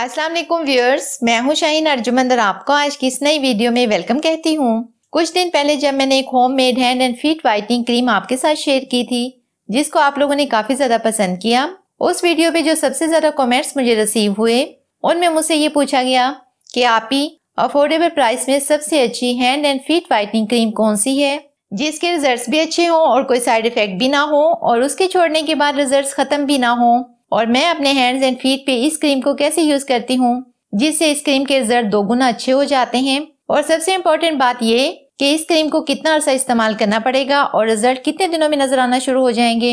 Aslam viewers मैं हूं शाहीन अर्जुमंदर आपको आज की इस नई वीडियो में वेलकम कहती हूं कुछ दिन पहले जब मैंने एक home made hand and feet whitening cream आपके साथ शेयर की थी जिसको आप लोगों ने काफी ज्यादा पसंद किया उस वीडियो पे जो सबसे ज्यादा कमेंट्स मुझे रिसीव हुए उनमें मुझसे ये पूछा गया कि आप ही अफोर्डेबल प्राइस में सबसे अच्छी hand and feet whitening cream कौन सी है जिसके रिजल्ट भी अच्छे हों और कोई साइड इफेक्ट भी ना हो और उसके छोड़ने के बाद रिजल्ट खत्म भी ना हो और मैं अपने हैंड्स एंड फीट पे इस क्रीम को कैसे यूज करती हूँ जिससे इस क्रीम के रिजल्ट दोगुना अच्छे हो जाते हैं और सबसे इम्पोर्टेंट बात ये कि इस क्रीम को कितना अर्सा इस्तेमाल करना पड़ेगा और रिजल्ट कितने दिनों में नजर आना शुरू हो जाएंगे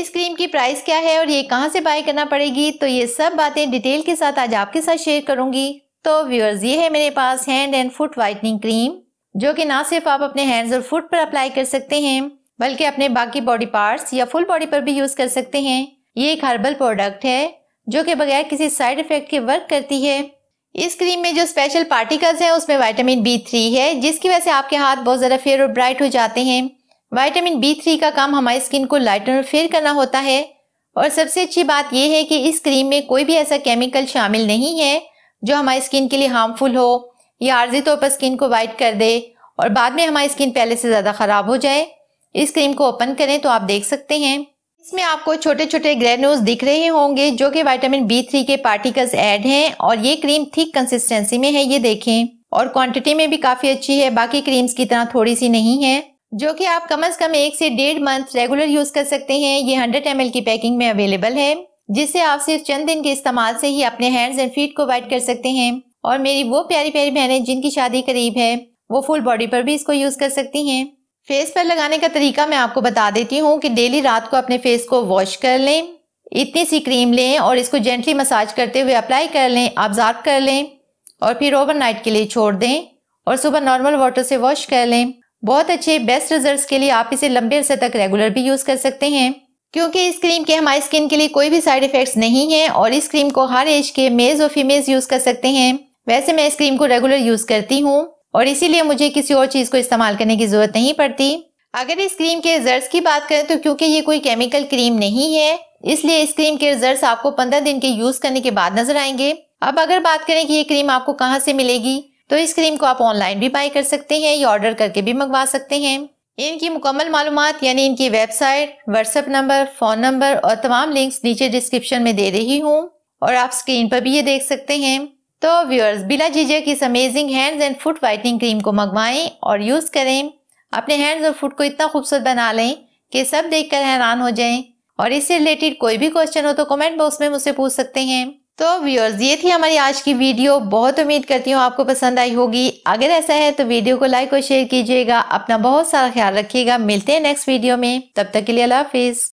इस क्रीम की प्राइस क्या है और ये कहाँ से बाय करना पड़ेगी तो ये सब बातें डिटेल के साथ आज आपके साथ शेयर करूंगी तो व्यूअर्स ये है मेरे पास hand and foot whitening cream जो कि ना सिर्फ आप अपने हैंड्स और फुट पर अप्लाई कर सकते हैं बल्कि अपने बाकी बॉडी पार्ट्स या फुल बॉडी पर भी यूज कर सकते हैं ये एक हर्बल प्रोडक्ट है जो कि बगैर किसी साइड इफेक्ट के वर्क करती है इस क्रीम में जो स्पेशल पार्टिकल्स हैं उसमें विटामिन बी थ्री है जिसकी वजह से आपके हाथ बहुत ज़्यादा फेयर और ब्राइट हो जाते हैं विटामिन बी थ्री का काम हमारी स्किन को लाइटन और फेयर करना होता है और सबसे अच्छी बात यह है कि इस क्रीम में कोई भी ऐसा केमिकल शामिल नहीं है जो हमारी स्किन के लिए हार्मफुल हो या आर्जी तौर पर स्किन को वाइट कर दे और बाद में हमारी स्किन पहले से ज़्यादा ख़राब हो जाए इस क्रीम को ओपन करें तो आप देख सकते हैं इसमें आपको छोटे छोटे ग्रेन्यूल्स दिख रहे होंगे जो कि विटामिन बी थ्री के पार्टिकल्स ऐड हैं और ये क्रीम थिक कंसिस्टेंसी में है ये देखें और क्वांटिटी में भी काफी अच्छी है बाकी क्रीम्स की तरह थोड़ी सी नहीं है जो कि आप कम से कम एक से डेढ़ मंथ रेगुलर यूज कर सकते हैं ये हंड्रेड एम की पैकिंग में अवेलेबल है जिससे आप सिर्फ चंद दिन के इस्तेमाल से ही अपने हैंड्स एंड फीट को वाइट कर सकते हैं और मेरी वो प्यारी प्यारी बहनें जिनकी शादी करीब है वो फुल बॉडी पर भी इसको यूज कर सकती हैं फेस पर लगाने का तरीका मैं आपको बता देती हूँ कि डेली रात को अपने फेस को वॉश कर लें इतनी सी क्रीम लें और इसको जेंटली मसाज करते हुए अप्लाई कर लें ऑब्जर्व कर लें और फिर ओवरनाइट के लिए छोड़ दें और सुबह नॉर्मल वाटर से वॉश कर लें बहुत अच्छे बेस्ट रिजल्ट्स के लिए आप इसे लंबे अरसे तक रेगुलर भी यूज़ कर सकते हैं क्योंकि इस क्रीम के हमारी स्किन के लिए कोई भी साइड इफ़ेक्ट्स नहीं है और इस क्रीम को हर एज के मेज़ और फीमेल्स यूज़ कर सकते हैं वैसे मैं इस क्रीम को रेगुलर यूज़ करती हूँ और इसीलिए मुझे किसी और चीज़ को इस्तेमाल करने की ज़रूरत नहीं पड़ती अगर इस क्रीम के रिजल्ट की बात करें तो क्योंकि ये कोई केमिकल क्रीम नहीं है इसलिए इस क्रीम के रिजल्ट आपको पंद्रह दिन के यूज करने के बाद नजर आएंगे अब अगर बात करें कि ये क्रीम आपको कहाँ से मिलेगी तो इस क्रीम को आप ऑनलाइन भी बाई कर सकते हैं या ऑर्डर करके भी मंगवा सकते हैं इनकी मुकम्मल मालूम यानी इनकी website WhatsApp number phone number और तमाम लिंक्स नीचे डिस्क्रिप्शन में दे रही हूँ और आप स्क्रीन पर भी ये देख सकते हैं तो व्यूअर्स बिला झिझक इस amazing hands and foot whitening cream को मंगवाएं और यूज़ करें अपने हैंड्स और फुट को इतना खूबसूरत बना लें कि सब देखकर हैरान हो जाएं और इससे रिलेटेड कोई भी क्वेश्चन हो तो कमेंट बॉक्स में मुझसे पूछ सकते हैं तो व्यूअर्स ये थी हमारी आज की वीडियो बहुत उम्मीद करती हूँ आपको पसंद आई होगी अगर ऐसा है तो वीडियो को लाइक और शेयर कीजिएगा अपना बहुत सारा ख्याल रखिएगा मिलते हैं नेक्स्ट वीडियो में तब तक के लिए अल्लाह हाफिज़